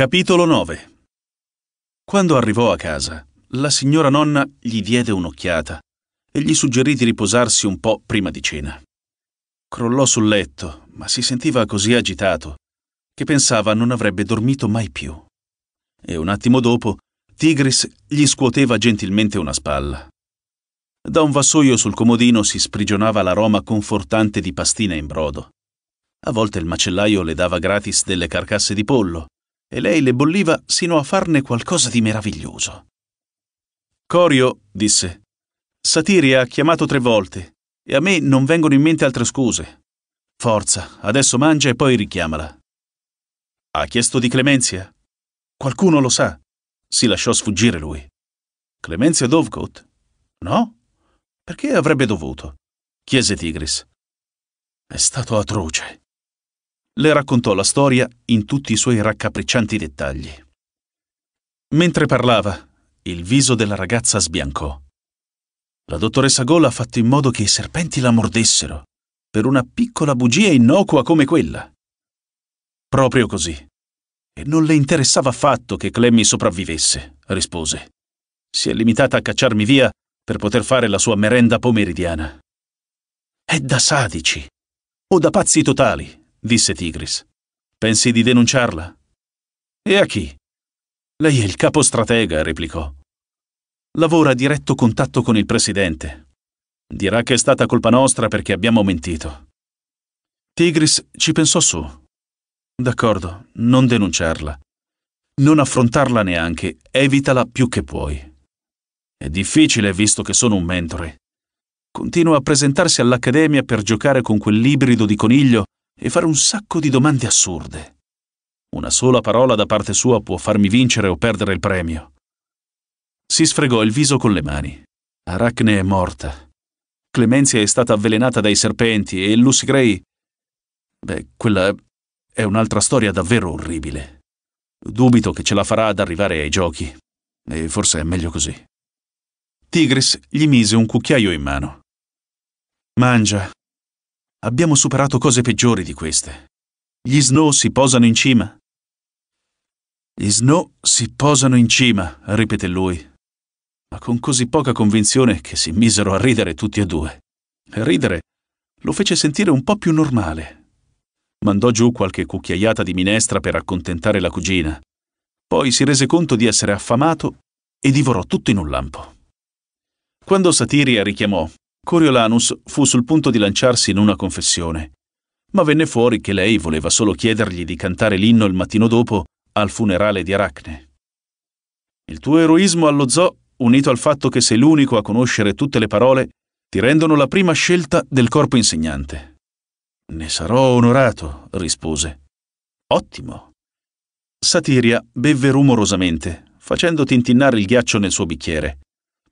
Capitolo 9 Quando arrivò a casa, la signora nonna gli diede un'occhiata e gli suggerì di riposarsi un po' prima di cena. Crollò sul letto, ma si sentiva così agitato che pensava non avrebbe dormito mai più. E un attimo dopo, Tigris gli scuoteva gentilmente una spalla. Da un vassoio sul comodino si sprigionava l'aroma confortante di pastina in brodo. A volte il macellaio le dava gratis delle carcasse di pollo, e lei le bolliva sino a farne qualcosa di meraviglioso. Corio, disse, Satiria ha chiamato tre volte e a me non vengono in mente altre scuse. Forza, adesso mangia e poi richiamala. Ha chiesto di Clemenzia? Qualcuno lo sa. Si lasciò sfuggire lui. Clemenzia Dovcote? No? Perché avrebbe dovuto? chiese Tigris. È stato atroce le raccontò la storia in tutti i suoi raccapriccianti dettagli. Mentre parlava, il viso della ragazza sbiancò. La dottoressa Gola ha fatto in modo che i serpenti la mordessero, per una piccola bugia innocua come quella. Proprio così. E non le interessava affatto che Clemmy sopravvivesse, rispose. Si è limitata a cacciarmi via per poter fare la sua merenda pomeridiana. È da sadici, o da pazzi totali, disse Tigris. Pensi di denunciarla? E a chi? Lei è il capostratega, replicò. Lavora a diretto contatto con il presidente. Dirà che è stata colpa nostra perché abbiamo mentito. Tigris ci pensò su. D'accordo, non denunciarla. Non affrontarla neanche, evitala più che puoi. È difficile visto che sono un mentore. Continua a presentarsi all'accademia per giocare con quell'ibrido di coniglio e fare un sacco di domande assurde. Una sola parola da parte sua può farmi vincere o perdere il premio. Si sfregò il viso con le mani. Aracne è morta. Clemenzia è stata avvelenata dai serpenti e Lucy Gray... Beh, quella è un'altra storia davvero orribile. Dubito che ce la farà ad arrivare ai giochi. E forse è meglio così. Tigris gli mise un cucchiaio in mano. Mangia, Abbiamo superato cose peggiori di queste. Gli snow si posano in cima. Gli snow si posano in cima, ripete lui, ma con così poca convinzione che si misero a ridere tutti e due. E ridere lo fece sentire un po' più normale. Mandò giù qualche cucchiaiata di minestra per accontentare la cugina. Poi si rese conto di essere affamato e divorò tutto in un lampo. Quando Satiria richiamò, Coriolanus fu sul punto di lanciarsi in una confessione, ma venne fuori che lei voleva solo chiedergli di cantare l'inno il mattino dopo al funerale di Aracne. Il tuo eroismo allo zoo, unito al fatto che sei l'unico a conoscere tutte le parole, ti rendono la prima scelta del corpo insegnante. Ne sarò onorato, rispose. Ottimo. Satiria bevve rumorosamente, facendo tintinnare il ghiaccio nel suo bicchiere.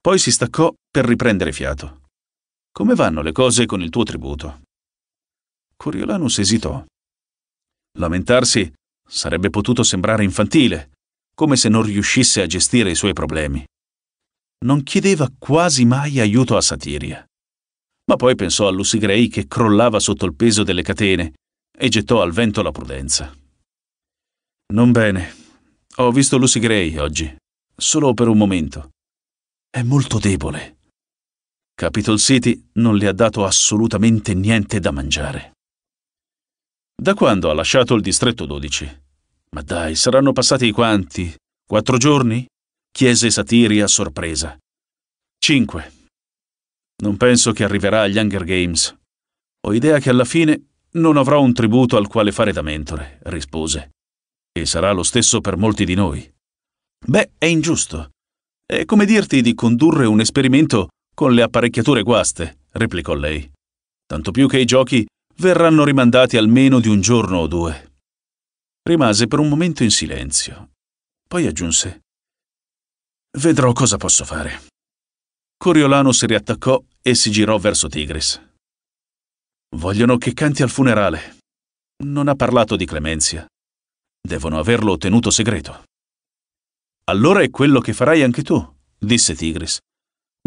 Poi si staccò per riprendere fiato. Come vanno le cose con il tuo tributo? Coriolanus esitò. Lamentarsi sarebbe potuto sembrare infantile, come se non riuscisse a gestire i suoi problemi. Non chiedeva quasi mai aiuto a Satiria. Ma poi pensò a Lucy Gray che crollava sotto il peso delle catene e gettò al vento la prudenza. Non bene. Ho visto Lucy Gray oggi, solo per un momento. È molto debole. Capitol City non le ha dato assolutamente niente da mangiare. Da quando ha lasciato il distretto 12? Ma dai, saranno passati quanti? Quattro giorni? chiese Satiria sorpresa. Cinque. Non penso che arriverà agli Hunger Games. Ho idea che alla fine non avrò un tributo al quale fare da mentore, rispose. E sarà lo stesso per molti di noi. Beh, è ingiusto. È come dirti di condurre un esperimento con le apparecchiature guaste, replicò lei. Tanto più che i giochi verranno rimandati almeno di un giorno o due. Rimase per un momento in silenzio. Poi aggiunse Vedrò cosa posso fare. Coriolano si riattaccò e si girò verso Tigris. Vogliono che canti al funerale. Non ha parlato di clemenza. Devono averlo tenuto segreto. Allora è quello che farai anche tu, disse Tigris.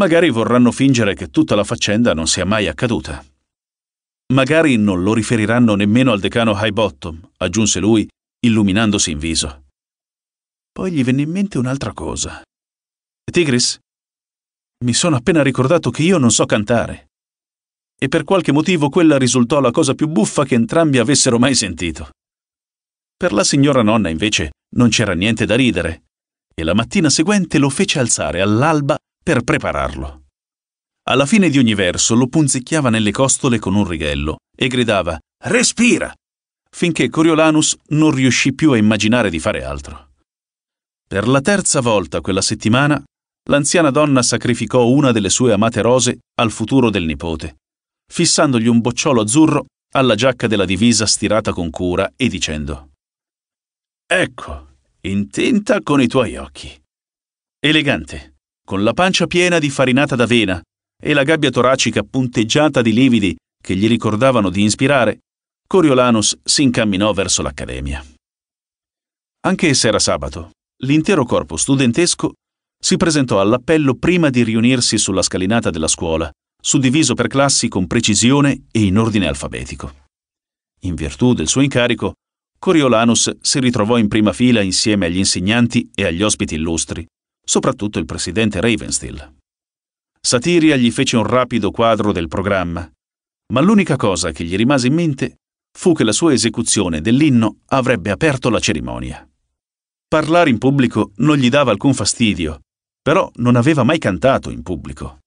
Magari vorranno fingere che tutta la faccenda non sia mai accaduta. Magari non lo riferiranno nemmeno al decano Highbottom, aggiunse lui, illuminandosi in viso. Poi gli venne in mente un'altra cosa. Tigris, mi sono appena ricordato che io non so cantare. E per qualche motivo quella risultò la cosa più buffa che entrambi avessero mai sentito. Per la signora nonna, invece, non c'era niente da ridere, e la mattina seguente lo fece alzare all'alba per prepararlo. Alla fine di ogni verso lo punzecchiava nelle costole con un righello e gridava Respira! finché Coriolanus non riuscì più a immaginare di fare altro. Per la terza volta quella settimana, l'anziana donna sacrificò una delle sue amate rose al futuro del nipote, fissandogli un bocciolo azzurro alla giacca della divisa stirata con cura e dicendo Ecco, intenta con i tuoi occhi. Elegante, con la pancia piena di farinata d'avena e la gabbia toracica punteggiata di lividi che gli ricordavano di ispirare, Coriolanus si incamminò verso l'accademia. Anche se era sabato, l'intero corpo studentesco si presentò all'appello prima di riunirsi sulla scalinata della scuola, suddiviso per classi con precisione e in ordine alfabetico. In virtù del suo incarico, Coriolanus si ritrovò in prima fila insieme agli insegnanti e agli ospiti illustri, soprattutto il presidente Ravensteel. Satiria gli fece un rapido quadro del programma, ma l'unica cosa che gli rimase in mente fu che la sua esecuzione dell'inno avrebbe aperto la cerimonia. Parlare in pubblico non gli dava alcun fastidio, però non aveva mai cantato in pubblico.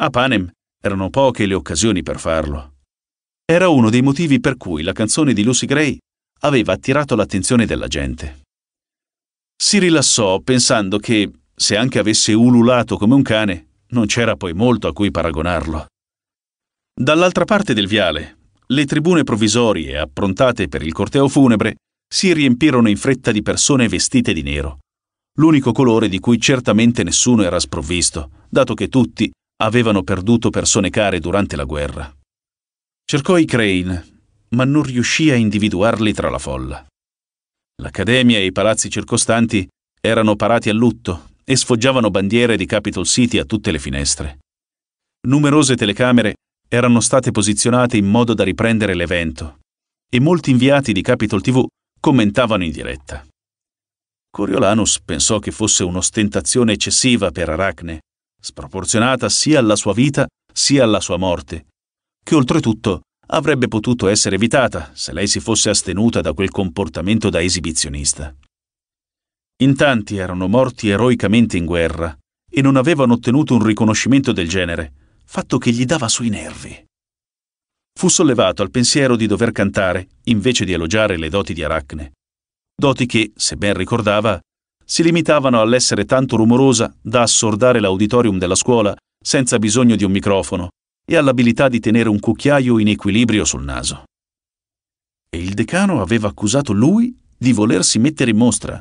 A Panem erano poche le occasioni per farlo. Era uno dei motivi per cui la canzone di Lucy Gray aveva attirato l'attenzione della gente. Si rilassò pensando che se anche avesse ululato come un cane, non c'era poi molto a cui paragonarlo. Dall'altra parte del viale, le tribune provvisorie approntate per il corteo funebre si riempirono in fretta di persone vestite di nero, l'unico colore di cui certamente nessuno era sprovvisto, dato che tutti avevano perduto persone care durante la guerra. Cercò i Crane, ma non riuscì a individuarli tra la folla. L'accademia e i palazzi circostanti erano parati a lutto e sfoggiavano bandiere di Capitol City a tutte le finestre. Numerose telecamere erano state posizionate in modo da riprendere l'evento e molti inviati di Capitol TV commentavano in diretta. Coriolanus pensò che fosse un'ostentazione eccessiva per Aracne, sproporzionata sia alla sua vita sia alla sua morte, che oltretutto avrebbe potuto essere evitata se lei si fosse astenuta da quel comportamento da esibizionista. In tanti erano morti eroicamente in guerra e non avevano ottenuto un riconoscimento del genere, fatto che gli dava sui nervi. Fu sollevato al pensiero di dover cantare invece di elogiare le doti di Aracne, doti che, se ben ricordava, si limitavano all'essere tanto rumorosa da assordare l'auditorium della scuola senza bisogno di un microfono e all'abilità di tenere un cucchiaio in equilibrio sul naso. E il decano aveva accusato lui di volersi mettere in mostra,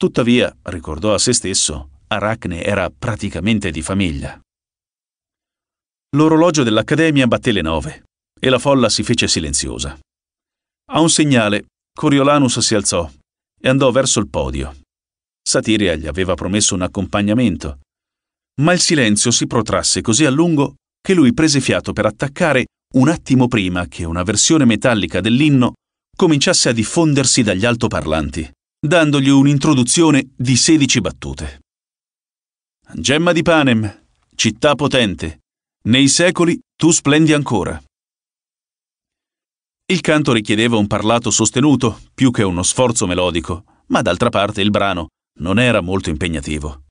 Tuttavia, ricordò a se stesso, Aracne era praticamente di famiglia. L'orologio dell'Accademia batté le nove e la folla si fece silenziosa. A un segnale, Coriolanus si alzò e andò verso il podio. Satiria gli aveva promesso un accompagnamento, ma il silenzio si protrasse così a lungo che lui prese fiato per attaccare un attimo prima che una versione metallica dell'inno cominciasse a diffondersi dagli altoparlanti dandogli un'introduzione di 16 battute. Gemma di Panem, città potente, nei secoli tu splendi ancora. Il canto richiedeva un parlato sostenuto, più che uno sforzo melodico, ma d'altra parte il brano non era molto impegnativo.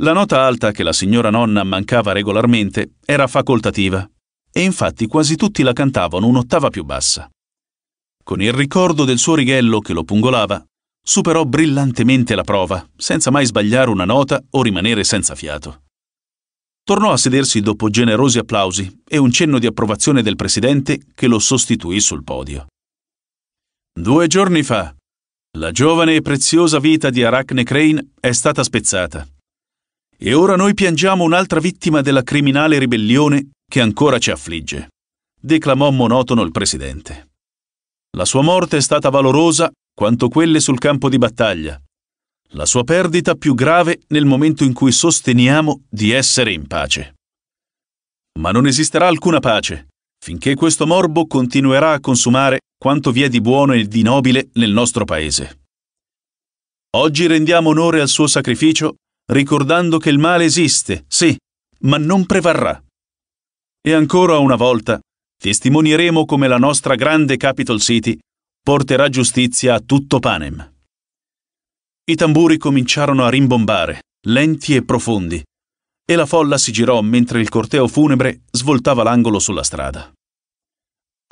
La nota alta che la signora nonna mancava regolarmente era facoltativa, e infatti quasi tutti la cantavano un'ottava più bassa. Con il ricordo del suo righello che lo pungolava, Superò brillantemente la prova, senza mai sbagliare una nota o rimanere senza fiato. Tornò a sedersi dopo generosi applausi e un cenno di approvazione del presidente che lo sostituì sul podio. Due giorni fa, la giovane e preziosa vita di Arachne Crane è stata spezzata. E ora noi piangiamo un'altra vittima della criminale ribellione che ancora ci affligge, declamò monotono il presidente. La sua morte è stata valorosa quanto quelle sul campo di battaglia. La sua perdita più grave nel momento in cui sosteniamo di essere in pace. Ma non esisterà alcuna pace finché questo morbo continuerà a consumare quanto vi è di buono e di nobile nel nostro paese. Oggi rendiamo onore al suo sacrificio ricordando che il male esiste, sì, ma non prevarrà. E ancora una volta testimonieremo come la nostra grande Capital City porterà giustizia a tutto Panem. I tamburi cominciarono a rimbombare, lenti e profondi, e la folla si girò mentre il corteo funebre svoltava l'angolo sulla strada.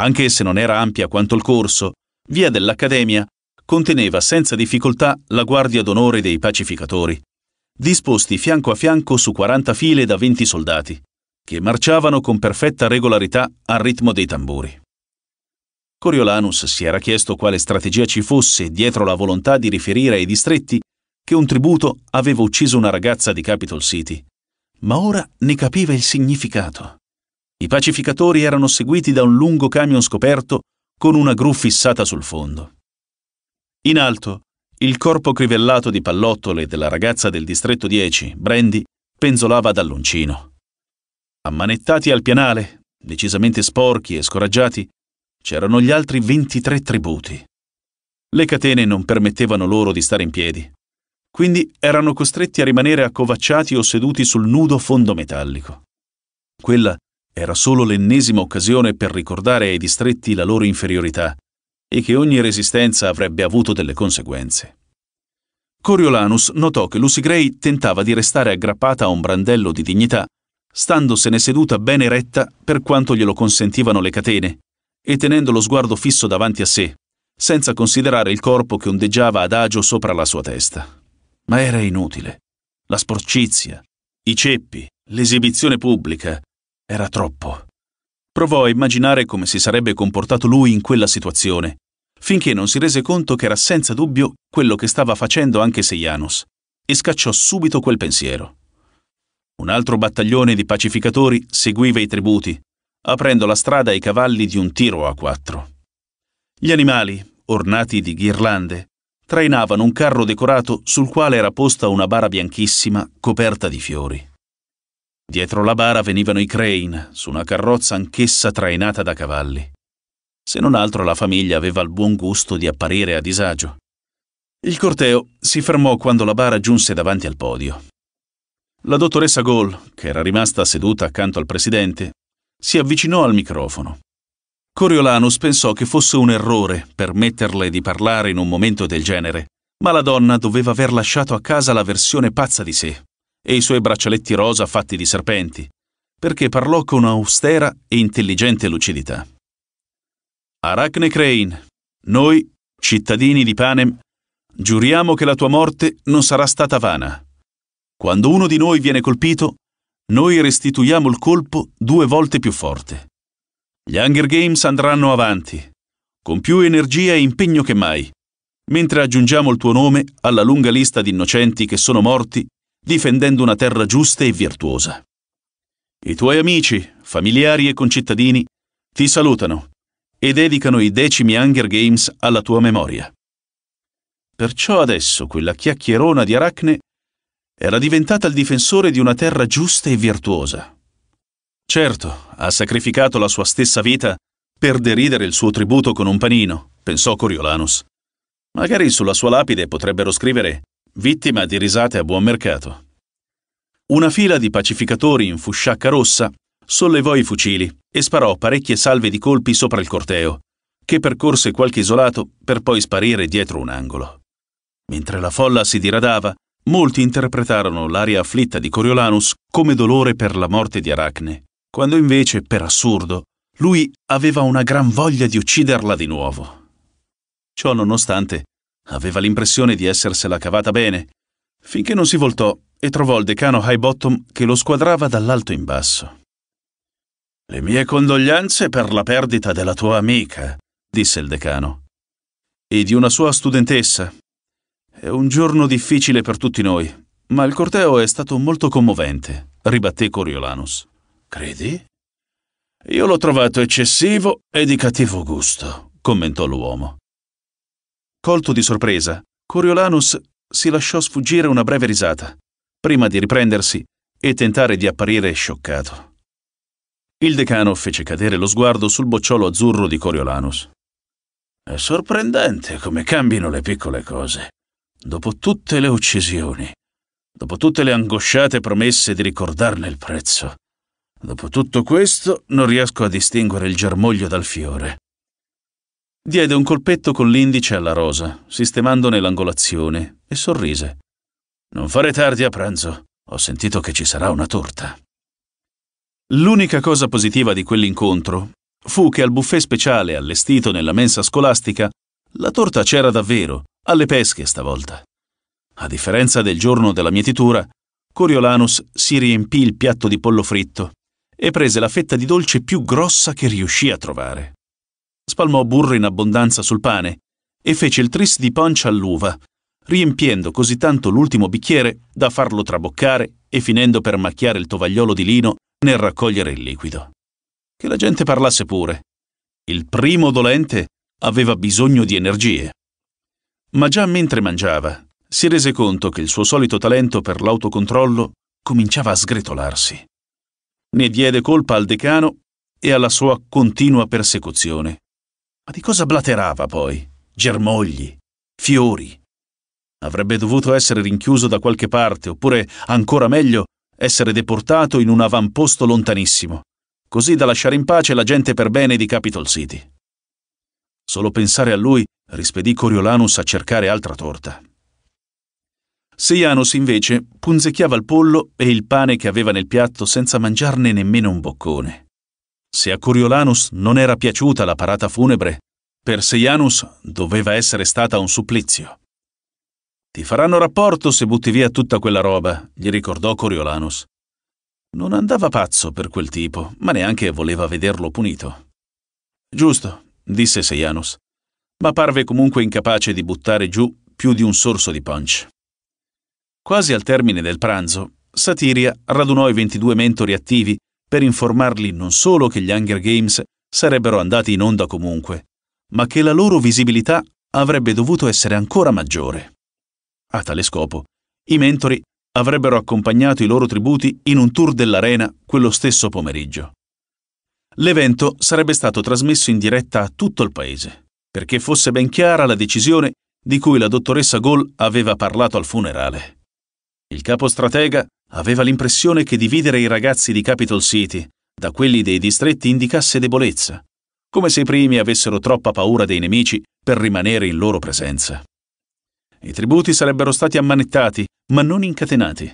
Anche se non era ampia quanto il corso, via dell'Accademia conteneva senza difficoltà la guardia d'onore dei pacificatori, disposti fianco a fianco su 40 file da 20 soldati, che marciavano con perfetta regolarità al ritmo dei tamburi. Coriolanus si era chiesto quale strategia ci fosse dietro la volontà di riferire ai distretti che un tributo aveva ucciso una ragazza di Capitol City, ma ora ne capiva il significato. I pacificatori erano seguiti da un lungo camion scoperto con una gru fissata sul fondo. In alto, il corpo crivellato di pallottole della ragazza del distretto 10, Brandy, penzolava dall'uncino. Ammanettati al pianale, decisamente sporchi e scoraggiati, c'erano gli altri 23 tributi. Le catene non permettevano loro di stare in piedi, quindi erano costretti a rimanere accovacciati o seduti sul nudo fondo metallico. Quella era solo l'ennesima occasione per ricordare ai distretti la loro inferiorità e che ogni resistenza avrebbe avuto delle conseguenze. Coriolanus notò che Lucy Gray tentava di restare aggrappata a un brandello di dignità, standosene seduta ben eretta per quanto glielo consentivano le catene, e tenendo lo sguardo fisso davanti a sé, senza considerare il corpo che ondeggiava adagio sopra la sua testa. Ma era inutile. La sporcizia, i ceppi, l'esibizione pubblica, era troppo. Provò a immaginare come si sarebbe comportato lui in quella situazione, finché non si rese conto che era senza dubbio quello che stava facendo anche Sejanus, e scacciò subito quel pensiero. Un altro battaglione di pacificatori seguiva i tributi, aprendo la strada ai cavalli di un tiro a quattro. Gli animali, ornati di ghirlande, trainavano un carro decorato sul quale era posta una bara bianchissima coperta di fiori. Dietro la bara venivano i crane, su una carrozza anch'essa trainata da cavalli. Se non altro la famiglia aveva il buon gusto di apparire a disagio. Il corteo si fermò quando la bara giunse davanti al podio. La dottoressa Gall, che era rimasta seduta accanto al presidente, si avvicinò al microfono. Coriolanus pensò che fosse un errore permetterle di parlare in un momento del genere, ma la donna doveva aver lasciato a casa la versione pazza di sé e i suoi braccialetti rosa fatti di serpenti, perché parlò con austera e intelligente lucidità. Arachne Crane, noi, cittadini di Panem, giuriamo che la tua morte non sarà stata vana. Quando uno di noi viene colpito, noi restituiamo il colpo due volte più forte. Gli Hunger Games andranno avanti, con più energia e impegno che mai, mentre aggiungiamo il tuo nome alla lunga lista di innocenti che sono morti difendendo una terra giusta e virtuosa. I tuoi amici, familiari e concittadini ti salutano e dedicano i decimi Hunger Games alla tua memoria. Perciò adesso quella chiacchierona di Aracne era diventata il difensore di una terra giusta e virtuosa. Certo, ha sacrificato la sua stessa vita per deridere il suo tributo con un panino, pensò Coriolanus. Magari sulla sua lapide potrebbero scrivere vittima di risate a buon mercato. Una fila di pacificatori in fusciacca rossa sollevò i fucili e sparò parecchie salve di colpi sopra il corteo, che percorse qualche isolato per poi sparire dietro un angolo. Mentre la folla si diradava, Molti interpretarono l'aria afflitta di Coriolanus come dolore per la morte di Aracne, quando invece, per assurdo, lui aveva una gran voglia di ucciderla di nuovo. Ciò nonostante, aveva l'impressione di essersela cavata bene, finché non si voltò e trovò il decano Highbottom che lo squadrava dall'alto in basso. Le mie condoglianze per la perdita della tua amica, disse il decano, e di una sua studentessa, è un giorno difficile per tutti noi, ma il corteo è stato molto commovente, ribatté Coriolanus. Credi? Io l'ho trovato eccessivo e di cattivo gusto, commentò l'uomo. Colto di sorpresa, Coriolanus si lasciò sfuggire una breve risata, prima di riprendersi e tentare di apparire scioccato. Il decano fece cadere lo sguardo sul bocciolo azzurro di Coriolanus. È sorprendente come cambino le piccole cose. Dopo tutte le uccisioni, dopo tutte le angosciate promesse di ricordarne il prezzo, dopo tutto questo non riesco a distinguere il germoglio dal fiore. Diede un colpetto con l'indice alla rosa, sistemandone l'angolazione, e sorrise. Non fare tardi a pranzo. Ho sentito che ci sarà una torta. L'unica cosa positiva di quell'incontro fu che al buffet speciale allestito nella mensa scolastica la torta c'era davvero alle pesche stavolta. A differenza del giorno della mietitura, Coriolanus si riempì il piatto di pollo fritto e prese la fetta di dolce più grossa che riuscì a trovare. Spalmò burro in abbondanza sul pane e fece il tris di pancia all'uva, riempiendo così tanto l'ultimo bicchiere da farlo traboccare e finendo per macchiare il tovagliolo di lino nel raccogliere il liquido. Che la gente parlasse pure. Il primo dolente aveva bisogno di energie. Ma già mentre mangiava, si rese conto che il suo solito talento per l'autocontrollo cominciava a sgretolarsi. Ne diede colpa al decano e alla sua continua persecuzione. Ma di cosa blaterava poi? Germogli, fiori. Avrebbe dovuto essere rinchiuso da qualche parte, oppure, ancora meglio, essere deportato in un avamposto lontanissimo, così da lasciare in pace la gente per bene di Capitol City. Solo pensare a lui rispedì Coriolanus a cercare altra torta. Seianus invece punzecchiava il pollo e il pane che aveva nel piatto senza mangiarne nemmeno un boccone. Se a Coriolanus non era piaciuta la parata funebre, per Seianus doveva essere stata un supplizio. Ti faranno rapporto se butti via tutta quella roba, gli ricordò Coriolanus. Non andava pazzo per quel tipo, ma neanche voleva vederlo punito. Giusto, disse Seianos, ma parve comunque incapace di buttare giù più di un sorso di punch. Quasi al termine del pranzo, Satiria radunò i 22 mentori attivi per informarli non solo che gli Hunger Games sarebbero andati in onda comunque, ma che la loro visibilità avrebbe dovuto essere ancora maggiore. A tale scopo, i mentori avrebbero accompagnato i loro tributi in un tour dell'arena quello stesso pomeriggio. L'evento sarebbe stato trasmesso in diretta a tutto il paese, perché fosse ben chiara la decisione di cui la dottoressa Gol aveva parlato al funerale. Il capo stratega aveva l'impressione che dividere i ragazzi di Capitol City da quelli dei distretti indicasse debolezza, come se i primi avessero troppa paura dei nemici per rimanere in loro presenza. I tributi sarebbero stati ammanettati, ma non incatenati.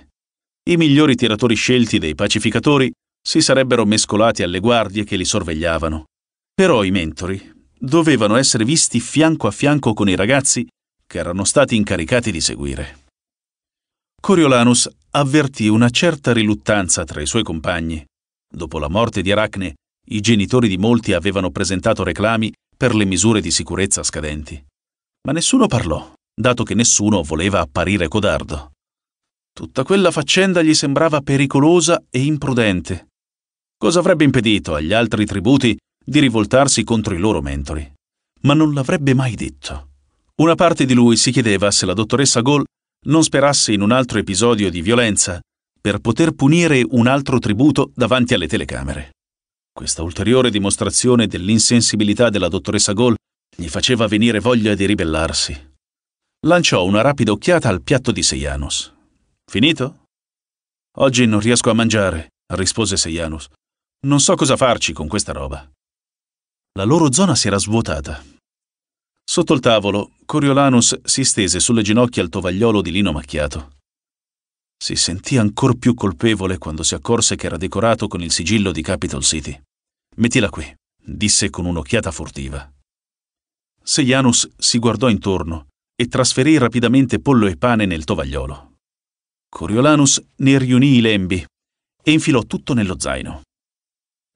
I migliori tiratori scelti dei pacificatori si sarebbero mescolati alle guardie che li sorvegliavano. Però i mentori dovevano essere visti fianco a fianco con i ragazzi che erano stati incaricati di seguire. Coriolanus avvertì una certa riluttanza tra i suoi compagni. Dopo la morte di Aracne, i genitori di molti avevano presentato reclami per le misure di sicurezza scadenti. Ma nessuno parlò, dato che nessuno voleva apparire codardo. Tutta quella faccenda gli sembrava pericolosa e imprudente, Cosa avrebbe impedito agli altri tributi di rivoltarsi contro i loro mentori? Ma non l'avrebbe mai detto. Una parte di lui si chiedeva se la dottoressa Gol non sperasse in un altro episodio di violenza per poter punire un altro tributo davanti alle telecamere. Questa ulteriore dimostrazione dell'insensibilità della dottoressa Gol gli faceva venire voglia di ribellarsi. Lanciò una rapida occhiata al piatto di Seianos. Finito? Oggi non riesco a mangiare, rispose Seianos. Non so cosa farci con questa roba. La loro zona si era svuotata. Sotto il tavolo, Coriolanus si stese sulle ginocchia al tovagliolo di lino macchiato. Si sentì ancor più colpevole quando si accorse che era decorato con il sigillo di Capital City. Mettila qui, disse con un'occhiata furtiva. Sejanus si guardò intorno e trasferì rapidamente pollo e pane nel tovagliolo. Coriolanus ne riunì i lembi e infilò tutto nello zaino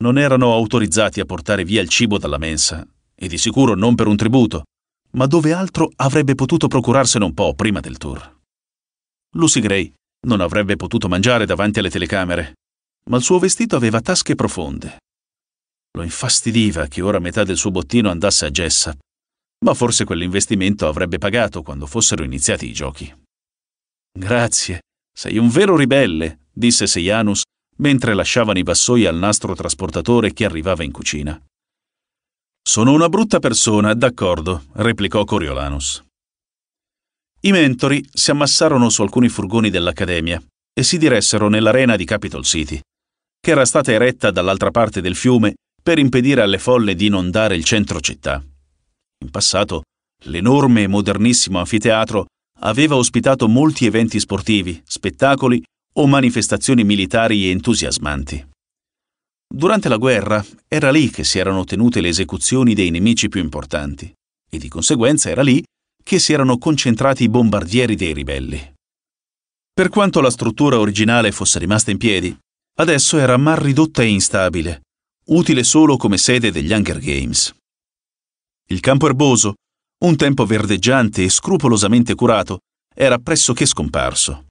non erano autorizzati a portare via il cibo dalla mensa, e di sicuro non per un tributo, ma dove altro avrebbe potuto procurarsene un po' prima del tour. Lucy Gray non avrebbe potuto mangiare davanti alle telecamere, ma il suo vestito aveva tasche profonde. Lo infastidiva che ora metà del suo bottino andasse a Jessa, ma forse quell'investimento avrebbe pagato quando fossero iniziati i giochi. Grazie, sei un vero ribelle, disse Sejanus mentre lasciavano i vassoi al nastro trasportatore che arrivava in cucina. Sono una brutta persona, d'accordo, replicò Coriolanus. I mentori si ammassarono su alcuni furgoni dell'Accademia e si diressero nell'arena di Capitol City, che era stata eretta dall'altra parte del fiume per impedire alle folle di inondare il centro città. In passato, l'enorme e modernissimo anfiteatro aveva ospitato molti eventi sportivi, spettacoli o manifestazioni militari entusiasmanti. Durante la guerra era lì che si erano tenute le esecuzioni dei nemici più importanti e di conseguenza era lì che si erano concentrati i bombardieri dei ribelli. Per quanto la struttura originale fosse rimasta in piedi, adesso era mal ridotta e instabile, utile solo come sede degli Hunger Games. Il campo erboso, un tempo verdeggiante e scrupolosamente curato, era pressoché scomparso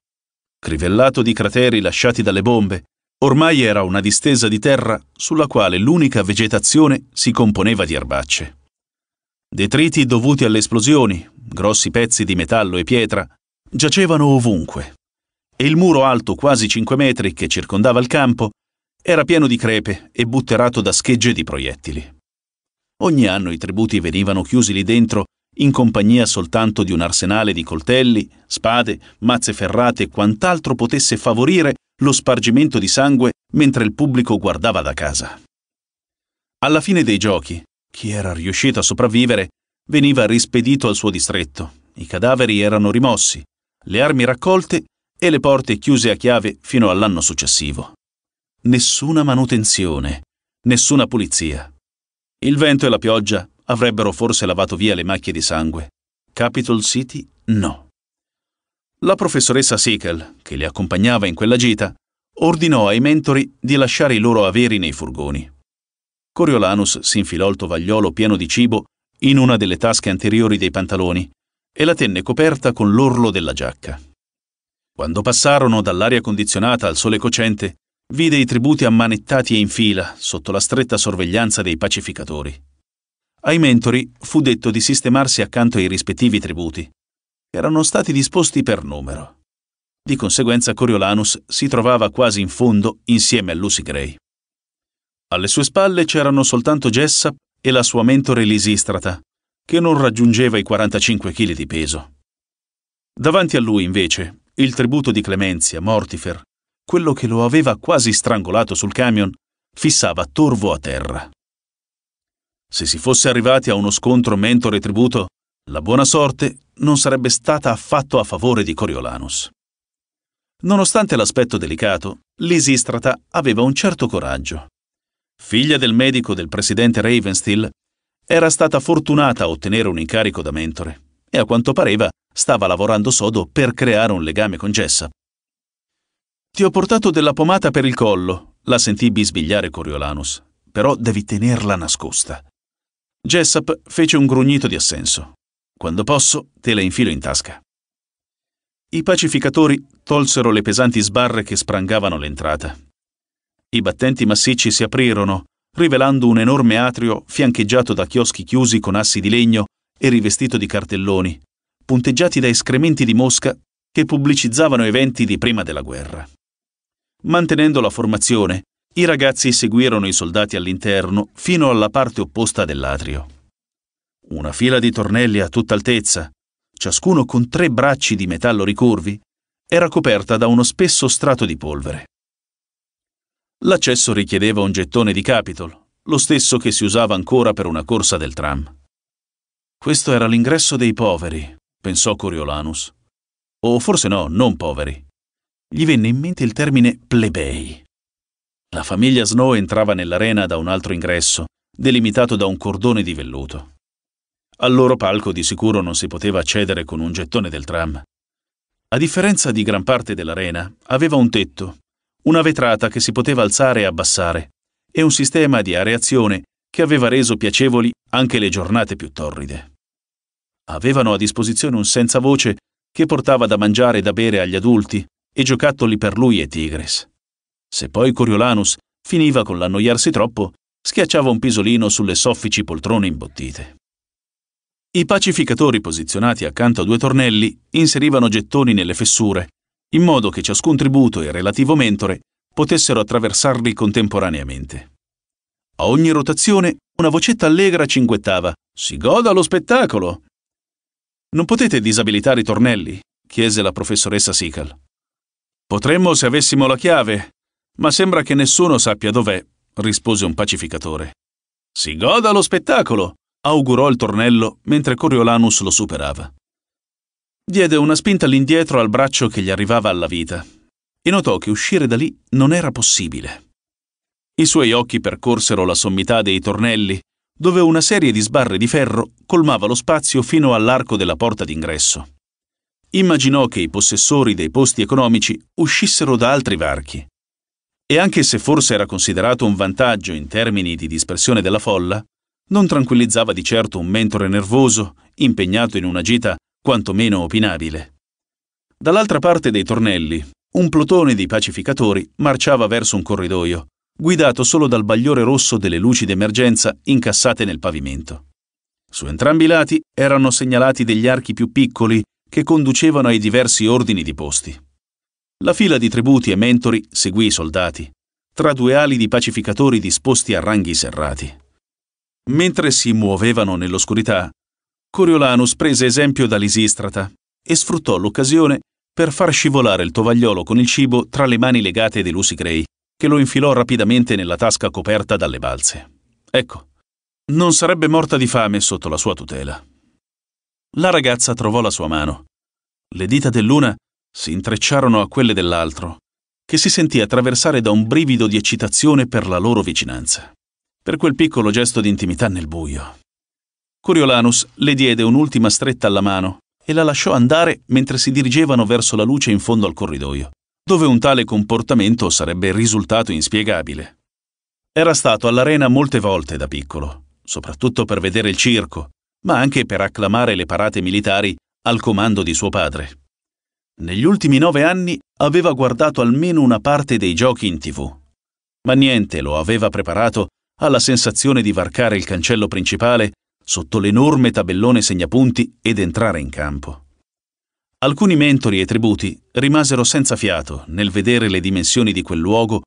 crivellato di crateri lasciati dalle bombe, ormai era una distesa di terra sulla quale l'unica vegetazione si componeva di erbacce. Detriti dovuti alle esplosioni, grossi pezzi di metallo e pietra, giacevano ovunque, e il muro alto quasi 5 metri che circondava il campo era pieno di crepe e butterato da schegge di proiettili. Ogni anno i tributi venivano chiusi lì dentro in compagnia soltanto di un arsenale di coltelli, spade, mazze ferrate e quant'altro potesse favorire lo spargimento di sangue mentre il pubblico guardava da casa. Alla fine dei giochi, chi era riuscito a sopravvivere veniva rispedito al suo distretto. I cadaveri erano rimossi, le armi raccolte e le porte chiuse a chiave fino all'anno successivo. Nessuna manutenzione, nessuna pulizia. Il vento e la pioggia Avrebbero forse lavato via le macchie di sangue. Capitol City no. La professoressa Sickle, che li accompagnava in quella gita, ordinò ai mentori di lasciare i loro averi nei furgoni. Coriolanus si infilò il tovagliolo pieno di cibo in una delle tasche anteriori dei pantaloni e la tenne coperta con l'orlo della giacca. Quando passarono dall'aria condizionata al sole cocente, vide i tributi ammanettati e in fila sotto la stretta sorveglianza dei pacificatori. Ai mentori fu detto di sistemarsi accanto ai rispettivi tributi, erano stati disposti per numero. Di conseguenza Coriolanus si trovava quasi in fondo insieme a Lucy Gray. Alle sue spalle c'erano soltanto Jessup e la sua mentore Lisistrata, che non raggiungeva i 45 kg di peso. Davanti a lui, invece, il tributo di Clemenzia, Mortifer, quello che lo aveva quasi strangolato sul camion, fissava torvo a terra. Se si fosse arrivati a uno scontro mentore tributo, la buona sorte non sarebbe stata affatto a favore di Coriolanus. Nonostante l'aspetto delicato, Lisistrata aveva un certo coraggio. Figlia del medico del presidente Ravensteel, era stata fortunata a ottenere un incarico da mentore e a quanto pareva stava lavorando sodo per creare un legame con Jessa. Ti ho portato della pomata per il collo, la sentì bisbigliare Coriolanus, però devi tenerla nascosta. Jessap fece un grugnito di assenso. Quando posso, te la infilo in tasca. I pacificatori tolsero le pesanti sbarre che sprangavano l'entrata. I battenti massicci si aprirono, rivelando un enorme atrio fiancheggiato da chioschi chiusi con assi di legno e rivestito di cartelloni, punteggiati da escrementi di mosca che pubblicizzavano eventi di prima della guerra. Mantenendo la formazione, i ragazzi seguirono i soldati all'interno fino alla parte opposta dell'atrio. Una fila di tornelli a tutta altezza, ciascuno con tre bracci di metallo ricurvi, era coperta da uno spesso strato di polvere. L'accesso richiedeva un gettone di Capitol, lo stesso che si usava ancora per una corsa del tram. Questo era l'ingresso dei poveri, pensò Coriolanus. O forse no, non poveri. Gli venne in mente il termine plebei la famiglia Snow entrava nell'arena da un altro ingresso, delimitato da un cordone di velluto. Al loro palco di sicuro non si poteva accedere con un gettone del tram. A differenza di gran parte dell'arena, aveva un tetto, una vetrata che si poteva alzare e abbassare, e un sistema di areazione che aveva reso piacevoli anche le giornate più torride. Avevano a disposizione un senza voce che portava da mangiare e da bere agli adulti e giocattoli per lui e Tigres. Se poi Coriolanus finiva con l'annoiarsi troppo, schiacciava un pisolino sulle soffici poltrone imbottite. I pacificatori posizionati accanto a due tornelli inserivano gettoni nelle fessure, in modo che ciascun tributo e relativo mentore potessero attraversarli contemporaneamente. A ogni rotazione una vocetta allegra cinguettava Si goda lo spettacolo! Non potete disabilitare i tornelli? chiese la professoressa Sical. Potremmo se avessimo la chiave, ma sembra che nessuno sappia dov'è, rispose un pacificatore. Si goda lo spettacolo, augurò il tornello mentre Coriolanus lo superava. Diede una spinta all'indietro al braccio che gli arrivava alla vita e notò che uscire da lì non era possibile. I suoi occhi percorsero la sommità dei tornelli, dove una serie di sbarre di ferro colmava lo spazio fino all'arco della porta d'ingresso. Immaginò che i possessori dei posti economici uscissero da altri varchi e anche se forse era considerato un vantaggio in termini di dispersione della folla, non tranquillizzava di certo un mentore nervoso, impegnato in una gita quantomeno opinabile. Dall'altra parte dei tornelli, un plotone di pacificatori marciava verso un corridoio, guidato solo dal bagliore rosso delle luci d'emergenza incassate nel pavimento. Su entrambi i lati erano segnalati degli archi più piccoli che conducevano ai diversi ordini di posti. La fila di tributi e mentori seguì i soldati, tra due ali di pacificatori disposti a ranghi serrati. Mentre si muovevano nell'oscurità, Coriolanus prese esempio da Lisistrata e sfruttò l'occasione per far scivolare il tovagliolo con il cibo tra le mani legate dei Gray, che lo infilò rapidamente nella tasca coperta dalle balze. Ecco, non sarebbe morta di fame sotto la sua tutela. La ragazza trovò la sua mano. Le dita dell'una si intrecciarono a quelle dell'altro, che si sentì attraversare da un brivido di eccitazione per la loro vicinanza, per quel piccolo gesto di intimità nel buio. Coriolanus le diede un'ultima stretta alla mano e la lasciò andare mentre si dirigevano verso la luce in fondo al corridoio, dove un tale comportamento sarebbe risultato inspiegabile. Era stato all'arena molte volte da piccolo, soprattutto per vedere il circo, ma anche per acclamare le parate militari al comando di suo padre. Negli ultimi nove anni aveva guardato almeno una parte dei giochi in tv, ma niente lo aveva preparato alla sensazione di varcare il cancello principale sotto l'enorme tabellone segnapunti ed entrare in campo. Alcuni mentori e tributi rimasero senza fiato nel vedere le dimensioni di quel luogo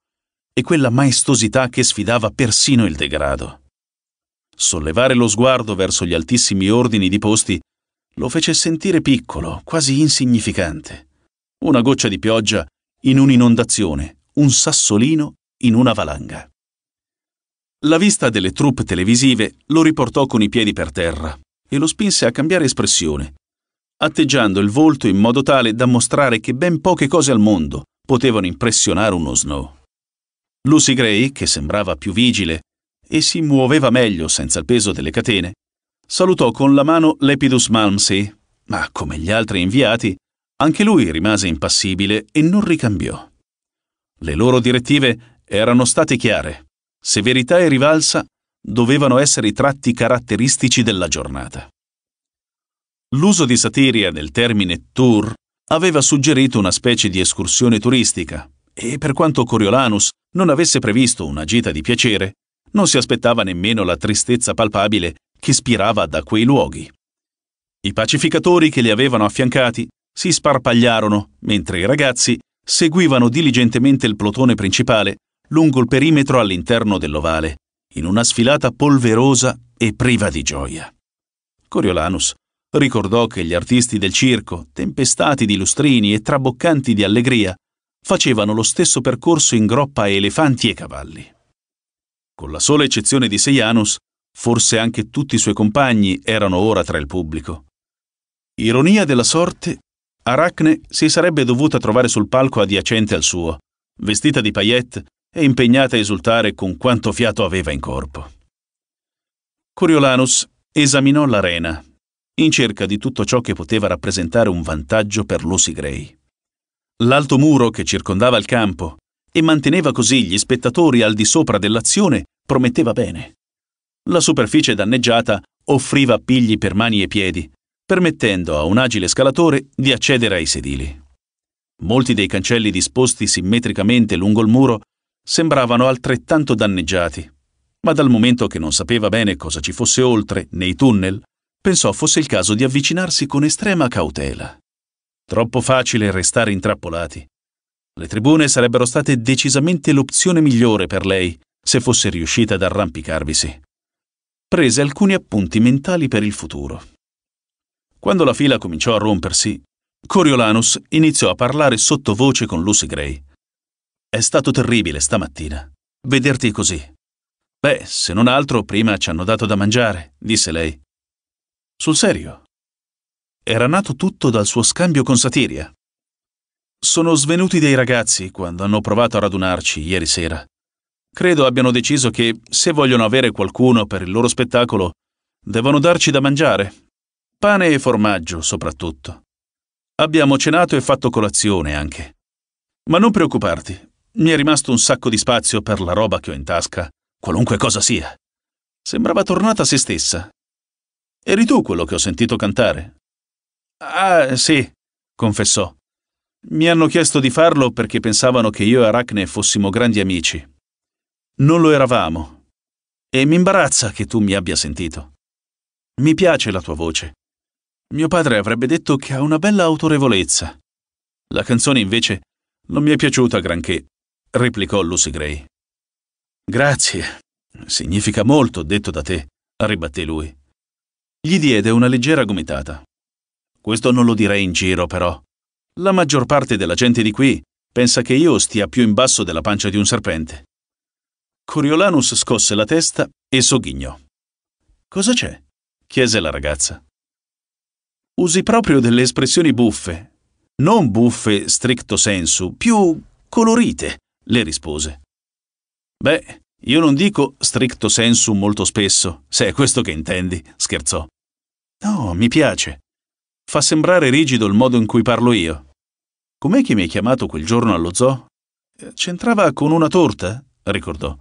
e quella maestosità che sfidava persino il degrado. Sollevare lo sguardo verso gli altissimi ordini di posti lo fece sentire piccolo, quasi insignificante. Una goccia di pioggia in un'inondazione, un sassolino in una valanga. La vista delle truppe televisive lo riportò con i piedi per terra e lo spinse a cambiare espressione, atteggiando il volto in modo tale da mostrare che ben poche cose al mondo potevano impressionare uno Snow. Lucy Gray, che sembrava più vigile e si muoveva meglio senza il peso delle catene, salutò con la mano Lepidus Malmsey, ma come gli altri inviati, anche lui rimase impassibile e non ricambiò. Le loro direttive erano state chiare. Severità e rivalsa dovevano essere i tratti caratteristici della giornata. L'uso di satiria del termine tour aveva suggerito una specie di escursione turistica e per quanto Coriolanus non avesse previsto una gita di piacere, non si aspettava nemmeno la tristezza palpabile che spirava da quei luoghi. I pacificatori che li avevano affiancati si sparpagliarono, mentre i ragazzi seguivano diligentemente il plotone principale lungo il perimetro all'interno dell'ovale, in una sfilata polverosa e priva di gioia. Coriolanus ricordò che gli artisti del circo, tempestati di lustrini e traboccanti di allegria, facevano lo stesso percorso in groppa a elefanti e cavalli. Con la sola eccezione di Seianus, Forse anche tutti i suoi compagni erano ora tra il pubblico. Ironia della sorte, Aracne si sarebbe dovuta trovare sul palco adiacente al suo, vestita di paillette e impegnata a esultare con quanto fiato aveva in corpo. Coriolanus esaminò l'arena, in cerca di tutto ciò che poteva rappresentare un vantaggio per Lucy Gray. L'alto muro che circondava il campo e manteneva così gli spettatori al di sopra dell'azione prometteva bene. La superficie danneggiata offriva pigli per mani e piedi, permettendo a un agile scalatore di accedere ai sedili. Molti dei cancelli disposti simmetricamente lungo il muro sembravano altrettanto danneggiati, ma dal momento che non sapeva bene cosa ci fosse oltre, nei tunnel, pensò fosse il caso di avvicinarsi con estrema cautela. Troppo facile restare intrappolati. Le tribune sarebbero state decisamente l'opzione migliore per lei se fosse riuscita ad arrampicarvisi prese alcuni appunti mentali per il futuro. Quando la fila cominciò a rompersi, Coriolanus iniziò a parlare sottovoce con Lucy Gray. È stato terribile stamattina. Vederti così. Beh, se non altro, prima ci hanno dato da mangiare, disse lei. Sul serio. Era nato tutto dal suo scambio con Satiria. Sono svenuti dei ragazzi quando hanno provato a radunarci ieri sera. Credo abbiano deciso che, se vogliono avere qualcuno per il loro spettacolo, devono darci da mangiare. Pane e formaggio, soprattutto. Abbiamo cenato e fatto colazione anche. Ma non preoccuparti, mi è rimasto un sacco di spazio per la roba che ho in tasca, qualunque cosa sia. Sembrava tornata a se stessa. Eri tu quello che ho sentito cantare. Ah, sì, confessò. Mi hanno chiesto di farlo perché pensavano che io e Arachne fossimo grandi amici. Non lo eravamo. E mi imbarazza che tu mi abbia sentito. Mi piace la tua voce. Mio padre avrebbe detto che ha una bella autorevolezza. La canzone invece non mi è piaciuta granché, replicò Lucy Gray. Grazie. Significa molto, detto da te, ribatté lui. Gli diede una leggera gomitata. Questo non lo direi in giro, però. La maggior parte della gente di qui pensa che io stia più in basso della pancia di un serpente. Coriolanus scosse la testa e sogghignò. Cosa c'è? chiese la ragazza. Usi proprio delle espressioni buffe. Non buffe stricto sensu, più colorite, le rispose. Beh, io non dico stricto sensu molto spesso, se è questo che intendi, scherzò. No, mi piace. Fa sembrare rigido il modo in cui parlo io. Com'è che mi hai chiamato quel giorno allo zoo? C'entrava con una torta? ricordò.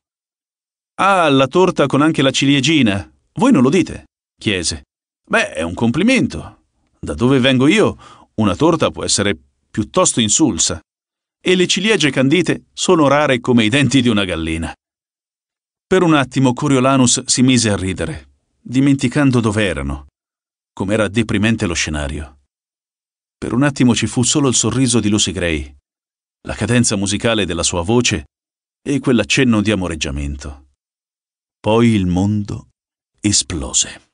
Ah, la torta con anche la ciliegina. Voi non lo dite? chiese. Beh, è un complimento. Da dove vengo io, una torta può essere piuttosto insulsa. E le ciliegie candite sono rare come i denti di una gallina. Per un attimo Coriolanus si mise a ridere, dimenticando dove erano. Com'era deprimente lo scenario. Per un attimo ci fu solo il sorriso di Lucy Gray, la cadenza musicale della sua voce e quell'accenno di amoreggiamento. Poi il mondo esplose.